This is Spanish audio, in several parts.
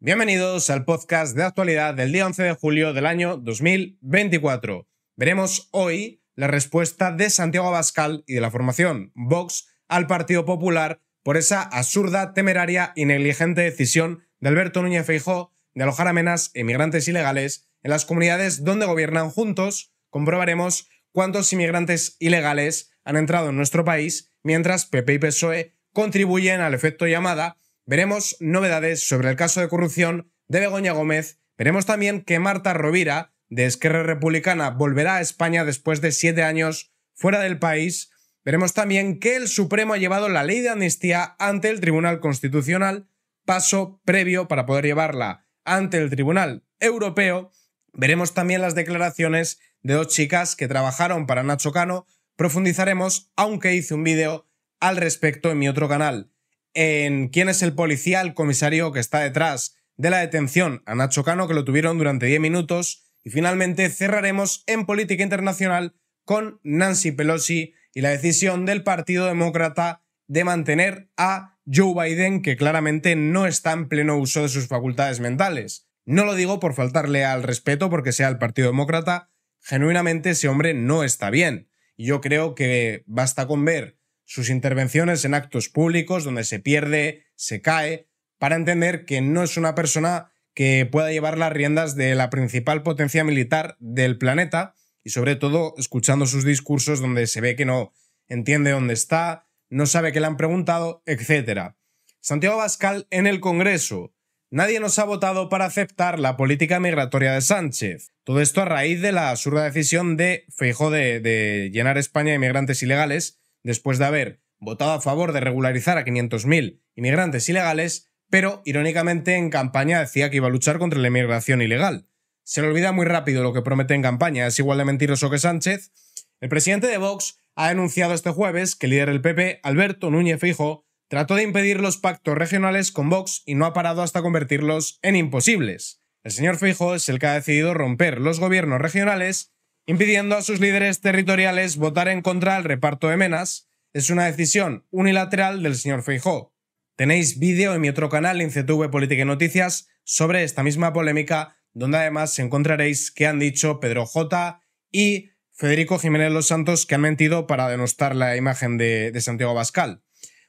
Bienvenidos al podcast de actualidad del día 11 de julio del año 2024. Veremos hoy la respuesta de Santiago Abascal y de la formación Vox al Partido Popular por esa absurda, temeraria y negligente decisión de Alberto Núñez Feijó de alojar a menas inmigrantes ilegales en las comunidades donde gobiernan juntos. Comprobaremos cuántos inmigrantes ilegales han entrado en nuestro país mientras PP y PSOE contribuyen al efecto llamada Veremos novedades sobre el caso de corrupción de Begoña Gómez. Veremos también que Marta Rovira, de Esquerra Republicana, volverá a España después de siete años fuera del país. Veremos también que el Supremo ha llevado la ley de amnistía ante el Tribunal Constitucional, paso previo para poder llevarla ante el Tribunal Europeo. Veremos también las declaraciones de dos chicas que trabajaron para Nacho Cano. Profundizaremos, aunque hice un vídeo al respecto en mi otro canal en quién es el policía, el comisario que está detrás de la detención a Nacho Cano, que lo tuvieron durante 10 minutos. Y finalmente cerraremos en política internacional con Nancy Pelosi y la decisión del Partido Demócrata de mantener a Joe Biden, que claramente no está en pleno uso de sus facultades mentales. No lo digo por faltarle al respeto porque sea el Partido Demócrata, genuinamente ese hombre no está bien. Yo creo que basta con ver sus intervenciones en actos públicos donde se pierde, se cae, para entender que no es una persona que pueda llevar las riendas de la principal potencia militar del planeta y sobre todo escuchando sus discursos donde se ve que no entiende dónde está, no sabe qué le han preguntado, etc. Santiago Bascal en el Congreso. Nadie nos ha votado para aceptar la política migratoria de Sánchez. Todo esto a raíz de la absurda decisión de Feijó de, de llenar España de inmigrantes ilegales después de haber votado a favor de regularizar a 500.000 inmigrantes ilegales, pero irónicamente en campaña decía que iba a luchar contra la inmigración ilegal. Se le olvida muy rápido lo que promete en campaña, es igual de mentiroso que Sánchez. El presidente de Vox ha denunciado este jueves que el líder del PP, Alberto Núñez Fijo, trató de impedir los pactos regionales con Vox y no ha parado hasta convertirlos en imposibles. El señor Fijo es el que ha decidido romper los gobiernos regionales impidiendo a sus líderes territoriales votar en contra del reparto de menas. Es una decisión unilateral del señor Feijó. Tenéis vídeo en mi otro canal, InCTV Política y Noticias, sobre esta misma polémica, donde además encontraréis qué han dicho Pedro J. y Federico Jiménez Los Santos, que han mentido para denostar la imagen de, de Santiago Bascal.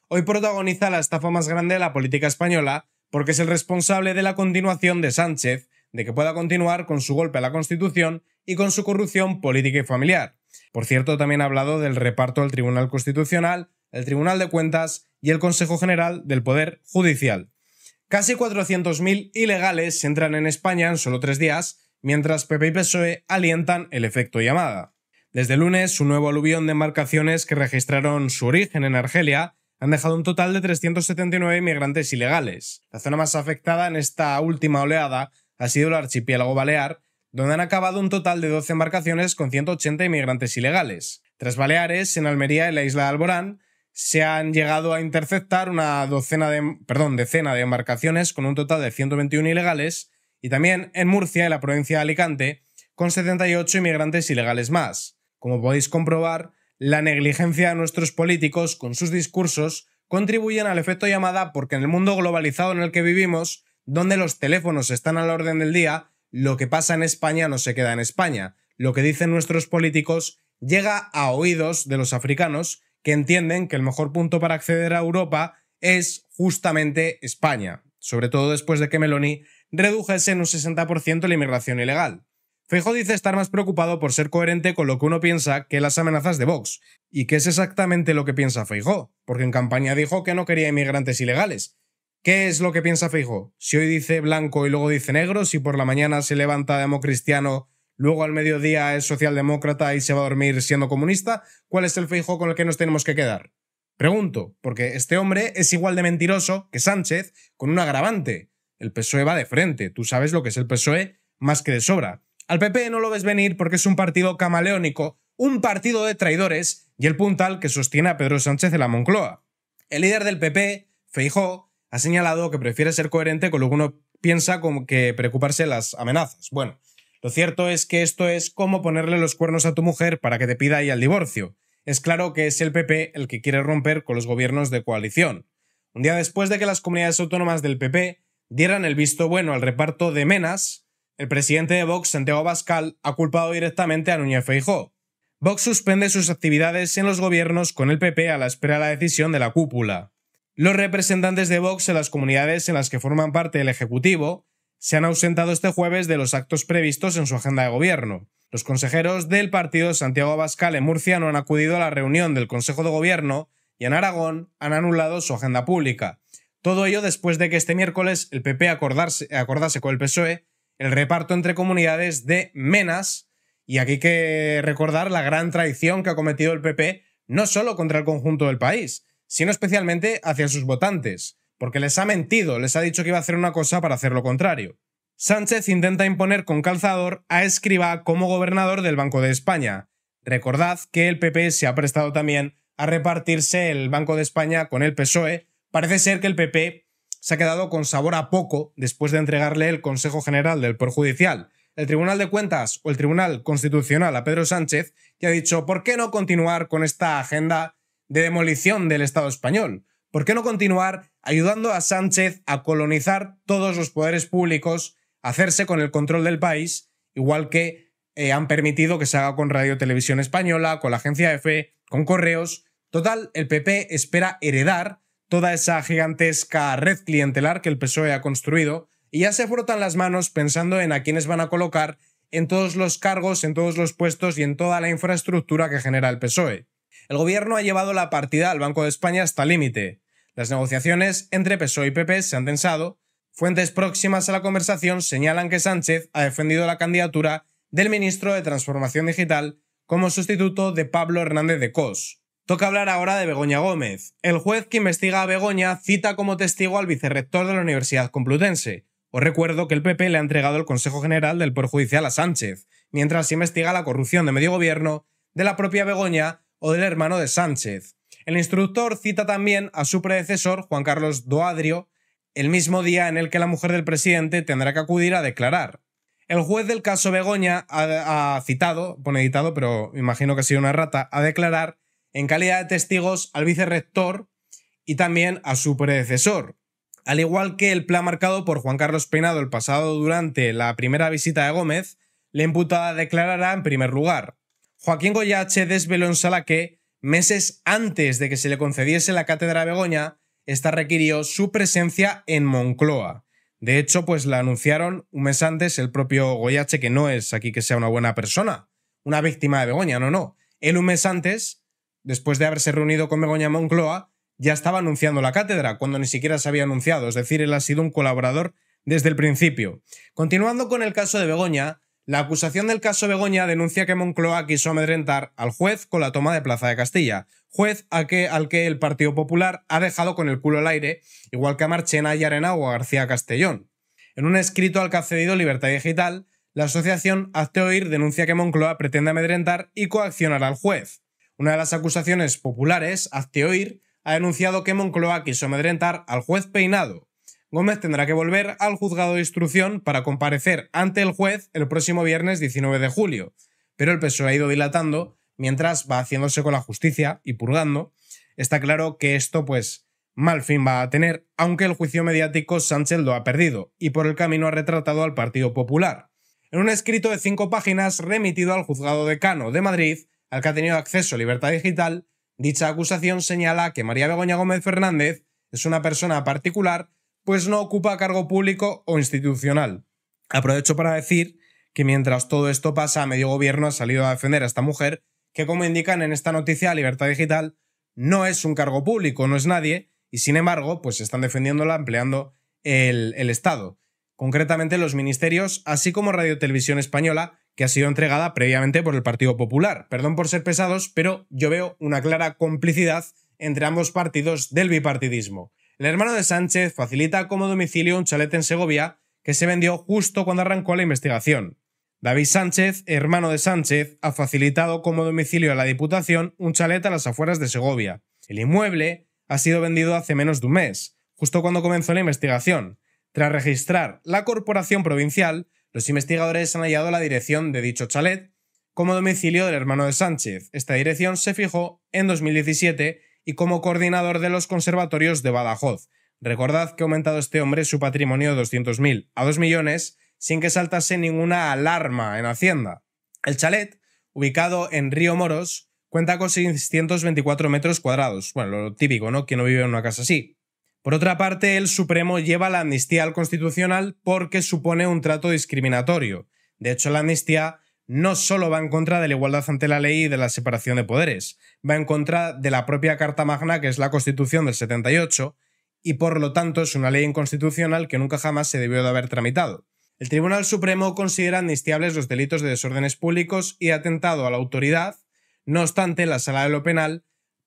Hoy protagoniza la estafa más grande de la política española, porque es el responsable de la continuación de Sánchez, de que pueda continuar con su golpe a la Constitución y con su corrupción política y familiar. Por cierto, también ha hablado del reparto del Tribunal Constitucional, el Tribunal de Cuentas y el Consejo General del Poder Judicial. Casi 400.000 ilegales entran en España en solo tres días, mientras PP y PSOE alientan el efecto llamada. Desde lunes, su nuevo aluvión de embarcaciones que registraron su origen en Argelia han dejado un total de 379 migrantes ilegales. La zona más afectada en esta última oleada ha sido el archipiélago balear, donde han acabado un total de 12 embarcaciones con 180 inmigrantes ilegales. Tras Baleares, en Almería y la isla de Alborán, se han llegado a interceptar una docena de, perdón, decena de embarcaciones con un total de 121 ilegales y también en Murcia, y la provincia de Alicante, con 78 inmigrantes ilegales más. Como podéis comprobar, la negligencia de nuestros políticos con sus discursos contribuyen al efecto llamada porque en el mundo globalizado en el que vivimos, donde los teléfonos están a la orden del día, lo que pasa en España no se queda en España. Lo que dicen nuestros políticos llega a oídos de los africanos que entienden que el mejor punto para acceder a Europa es justamente España, sobre todo después de que Meloni redujese en un 60% la inmigración ilegal. Feijo dice estar más preocupado por ser coherente con lo que uno piensa que las amenazas de Vox. ¿Y qué es exactamente lo que piensa Feijo? Porque en campaña dijo que no quería inmigrantes ilegales, ¿Qué es lo que piensa Fijo? Si hoy dice blanco y luego dice negro, si por la mañana se levanta democristiano, luego al mediodía es socialdemócrata y se va a dormir siendo comunista, ¿cuál es el Fijo con el que nos tenemos que quedar? Pregunto, porque este hombre es igual de mentiroso que Sánchez con un agravante. El PSOE va de frente, tú sabes lo que es el PSOE más que de sobra. Al PP no lo ves venir porque es un partido camaleónico, un partido de traidores y el puntal que sostiene a Pedro Sánchez de la Moncloa. El líder del PP, Feijó, ha señalado que prefiere ser coherente con lo que uno piensa como que preocuparse las amenazas. Bueno, lo cierto es que esto es como ponerle los cuernos a tu mujer para que te pida ahí el divorcio. Es claro que es el PP el que quiere romper con los gobiernos de coalición. Un día después de que las comunidades autónomas del PP dieran el visto bueno al reparto de menas, el presidente de Vox, Santiago Bascal, ha culpado directamente a Núñez Feijóo. Vox suspende sus actividades en los gobiernos con el PP a la espera de la decisión de la cúpula. Los representantes de Vox en las comunidades en las que forman parte el Ejecutivo se han ausentado este jueves de los actos previstos en su agenda de gobierno. Los consejeros del partido Santiago Abascal en Murcia no han acudido a la reunión del Consejo de Gobierno y en Aragón han anulado su agenda pública. Todo ello después de que este miércoles el PP acordase con el PSOE el reparto entre comunidades de menas, y aquí hay que recordar la gran traición que ha cometido el PP no solo contra el conjunto del país, sino especialmente hacia sus votantes, porque les ha mentido, les ha dicho que iba a hacer una cosa para hacer lo contrario. Sánchez intenta imponer con calzador a Escriba como gobernador del Banco de España. Recordad que el PP se ha prestado también a repartirse el Banco de España con el PSOE. Parece ser que el PP se ha quedado con sabor a poco después de entregarle el Consejo General del Poder Judicial. El Tribunal de Cuentas o el Tribunal Constitucional a Pedro Sánchez que ha dicho, ¿por qué no continuar con esta agenda de demolición del Estado español. ¿Por qué no continuar ayudando a Sánchez a colonizar todos los poderes públicos, hacerse con el control del país, igual que eh, han permitido que se haga con Radio Televisión Española, con la agencia EFE, con correos? Total, el PP espera heredar toda esa gigantesca red clientelar que el PSOE ha construido y ya se frotan las manos pensando en a quiénes van a colocar en todos los cargos, en todos los puestos y en toda la infraestructura que genera el PSOE el gobierno ha llevado la partida al Banco de España hasta límite. Las negociaciones entre PSOE y PP se han tensado. Fuentes próximas a la conversación señalan que Sánchez ha defendido la candidatura del ministro de Transformación Digital como sustituto de Pablo Hernández de Cos. Toca hablar ahora de Begoña Gómez. El juez que investiga a Begoña cita como testigo al vicerrector de la Universidad Complutense. Os recuerdo que el PP le ha entregado el Consejo General del Poder Judicial a Sánchez, mientras investiga la corrupción de medio gobierno de la propia Begoña o del hermano de Sánchez. El instructor cita también a su predecesor, Juan Carlos Doadrio, el mismo día en el que la mujer del presidente tendrá que acudir a declarar. El juez del caso Begoña ha, citado, pone editado, pero imagino que ha sido una rata, a declarar en calidad de testigos al vicerrector y también a su predecesor. Al igual que el plan marcado por Juan Carlos Peinado el pasado durante la primera visita de Gómez, la imputada declarará en primer lugar. Joaquín Goyache desveló en sala que, meses antes de que se le concediese la cátedra de Begoña, esta requirió su presencia en Moncloa. De hecho, pues la anunciaron un mes antes el propio Goyache, que no es aquí que sea una buena persona, una víctima de Begoña, no, no. Él un mes antes, después de haberse reunido con Begoña Moncloa, ya estaba anunciando la cátedra, cuando ni siquiera se había anunciado, es decir, él ha sido un colaborador desde el principio. Continuando con el caso de Begoña, la acusación del caso Begoña denuncia que Moncloa quiso amedrentar al juez con la toma de Plaza de Castilla, juez al que, al que el Partido Popular ha dejado con el culo al aire, igual que a Marchena y Arena o a García Castellón. En un escrito al que ha cedido Libertad Digital, la asociación Hazte denuncia que Moncloa pretende amedrentar y coaccionar al juez. Una de las acusaciones populares, Hazte ha denunciado que Moncloa quiso amedrentar al juez Peinado, Gómez tendrá que volver al juzgado de instrucción para comparecer ante el juez el próximo viernes 19 de julio, pero el peso e ha ido dilatando mientras va haciéndose con la justicia y purgando. Está claro que esto pues mal fin va a tener, aunque el juicio mediático Sánchez lo ha perdido y por el camino ha retratado al Partido Popular. En un escrito de cinco páginas remitido al juzgado decano de Madrid, al que ha tenido acceso a Libertad Digital, dicha acusación señala que María Begoña Gómez Fernández es una persona particular pues no ocupa cargo público o institucional. Aprovecho para decir que mientras todo esto pasa, medio gobierno ha salido a defender a esta mujer, que como indican en esta noticia Libertad Digital, no es un cargo público, no es nadie, y sin embargo, pues están defendiéndola empleando el, el Estado, concretamente los ministerios, así como Radio Televisión Española, que ha sido entregada previamente por el Partido Popular. Perdón por ser pesados, pero yo veo una clara complicidad entre ambos partidos del bipartidismo. El hermano de Sánchez facilita como domicilio un chalet en Segovia que se vendió justo cuando arrancó la investigación. David Sánchez, hermano de Sánchez, ha facilitado como domicilio a la Diputación un chalet a las afueras de Segovia. El inmueble ha sido vendido hace menos de un mes, justo cuando comenzó la investigación. Tras registrar la corporación provincial, los investigadores han hallado la dirección de dicho chalet como domicilio del hermano de Sánchez. Esta dirección se fijó en 2017 y como coordinador de los conservatorios de Badajoz. Recordad que ha aumentado este hombre su patrimonio de 200.000 a 2 millones sin que saltase ninguna alarma en Hacienda. El chalet, ubicado en Río Moros, cuenta con 624 metros cuadrados. Bueno, lo típico, ¿no? Que no vive en una casa así. Por otra parte, el Supremo lleva la amnistía al Constitucional porque supone un trato discriminatorio. De hecho, la amnistía no solo va en contra de la igualdad ante la ley y de la separación de poderes, va en contra de la propia Carta Magna, que es la Constitución del 78, y por lo tanto es una ley inconstitucional que nunca jamás se debió de haber tramitado. El Tribunal Supremo considera amnistiables los delitos de desórdenes públicos y atentado a la autoridad, no obstante, la Sala de lo Penal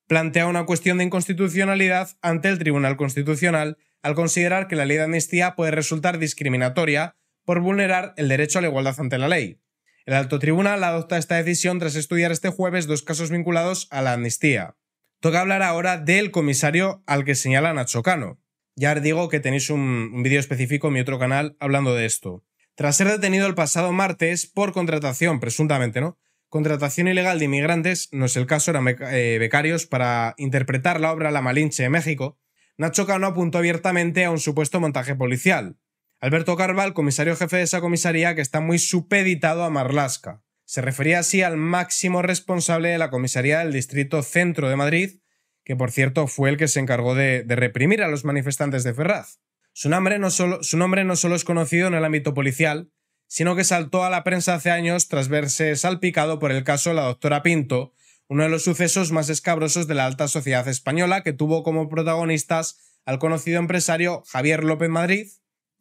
plantea una cuestión de inconstitucionalidad ante el Tribunal Constitucional al considerar que la ley de amnistía puede resultar discriminatoria por vulnerar el derecho a la igualdad ante la ley. El alto tribunal adopta esta decisión tras estudiar este jueves dos casos vinculados a la amnistía. Toca hablar ahora del comisario al que señala Nacho Cano. Ya os digo que tenéis un vídeo específico en mi otro canal hablando de esto. Tras ser detenido el pasado martes por contratación, presuntamente, ¿no? Contratación ilegal de inmigrantes, no es el caso, eran eh, becarios, para interpretar la obra La Malinche de México, Nacho Cano apuntó abiertamente a un supuesto montaje policial. Alberto Carval, comisario jefe de esa comisaría, que está muy supeditado a Marlasca. Se refería así al máximo responsable de la comisaría del Distrito Centro de Madrid, que por cierto fue el que se encargó de, reprimir a los manifestantes de Ferraz. Su nombre, no su nombre no solo es conocido en el ámbito policial, sino que saltó a la prensa hace años tras verse salpicado por el caso de la doctora Pinto, uno de los sucesos más escabrosos de la alta sociedad española que tuvo como protagonistas al conocido empresario Javier López Madrid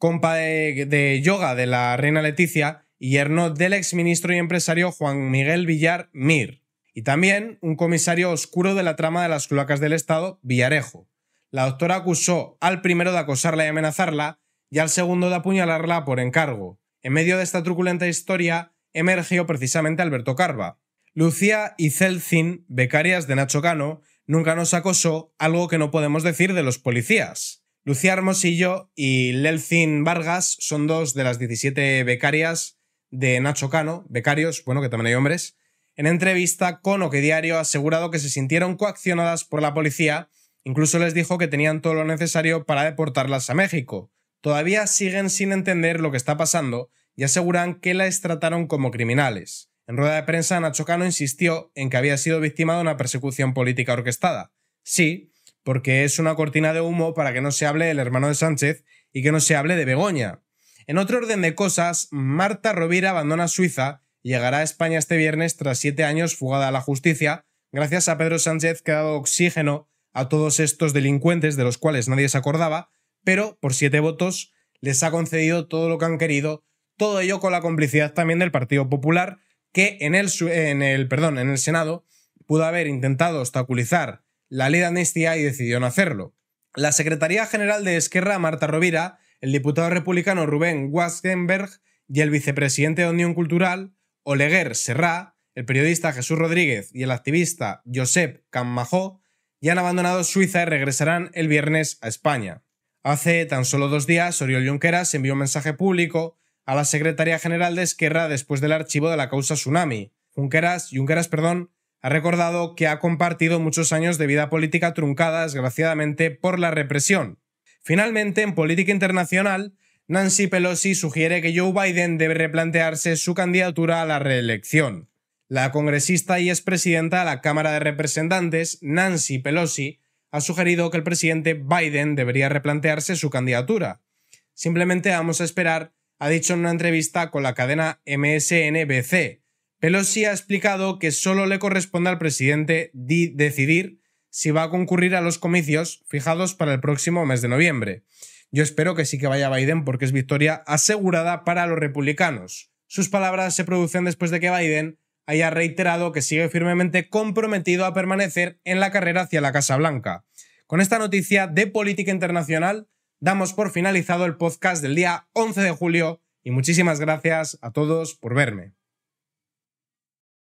compa de, yoga de la reina Leticia y yerno del exministro y empresario Juan Miguel Villar Mir, y también un comisario oscuro de la trama de las cloacas del Estado, Villarejo. La doctora acusó al primero de acosarla y amenazarla y al segundo de apuñalarla por encargo. En medio de esta truculenta historia emergió precisamente Alberto Carva. Lucía y zelzin becarias de Nacho Cano, nunca nos acosó, algo que no podemos decir de los policías. Lucía Hermosillo y Lelcin Vargas son dos de las 17 becarias de Nacho Cano, becarios, bueno, que también hay hombres, en entrevista con Oque Diario ha asegurado que se sintieron coaccionadas por la policía, incluso les dijo que tenían todo lo necesario para deportarlas a México. Todavía siguen sin entender lo que está pasando y aseguran que las trataron como criminales. En rueda de prensa, Nacho Cano insistió en que había sido víctima de una persecución política orquestada. Sí, porque es una cortina de humo para que no se hable del hermano de Sánchez y que no se hable de Begoña. En otro orden de cosas, Marta Rovira abandona Suiza y llegará a España este viernes tras siete años fugada a la justicia, gracias a Pedro Sánchez que ha dado oxígeno a todos estos delincuentes de los cuales nadie se acordaba, pero por siete votos les ha concedido todo lo que han querido, todo ello con la complicidad también del Partido Popular, que en el, en el, perdón, en el Senado pudo haber intentado obstaculizar la ley de amnistía y decidió no hacerlo. La Secretaría General de Esquerra, Marta Rovira, el diputado republicano Rubén Waskenberg y el vicepresidente de Unión Cultural, Oleguer Serrá, el periodista Jesús Rodríguez y el activista Josep Cammajó ya han abandonado Suiza y regresarán el viernes a España. Hace tan solo dos días, Oriol Junqueras envió un mensaje público a la Secretaría General de Esquerra después del archivo de la causa Tsunami. Junqueras, Junqueras perdón, ha recordado que ha compartido muchos años de vida política truncada, desgraciadamente, por la represión. Finalmente, en política internacional, Nancy Pelosi sugiere que Joe Biden debe replantearse su candidatura a la reelección. La congresista y expresidenta de la Cámara de Representantes, Nancy Pelosi, ha sugerido que el presidente Biden debería replantearse su candidatura. Simplemente vamos a esperar, ha dicho en una entrevista con la cadena MSNBC, Pelosi ha explicado que solo le corresponde al presidente decidir si va a concurrir a los comicios fijados para el próximo mes de noviembre. Yo espero que sí que vaya Biden porque es victoria asegurada para los republicanos. Sus palabras se producen después de que Biden haya reiterado que sigue firmemente comprometido a permanecer en la carrera hacia la Casa Blanca. Con esta noticia de política internacional, damos por finalizado el podcast del día 11 de julio y muchísimas gracias a todos por verme.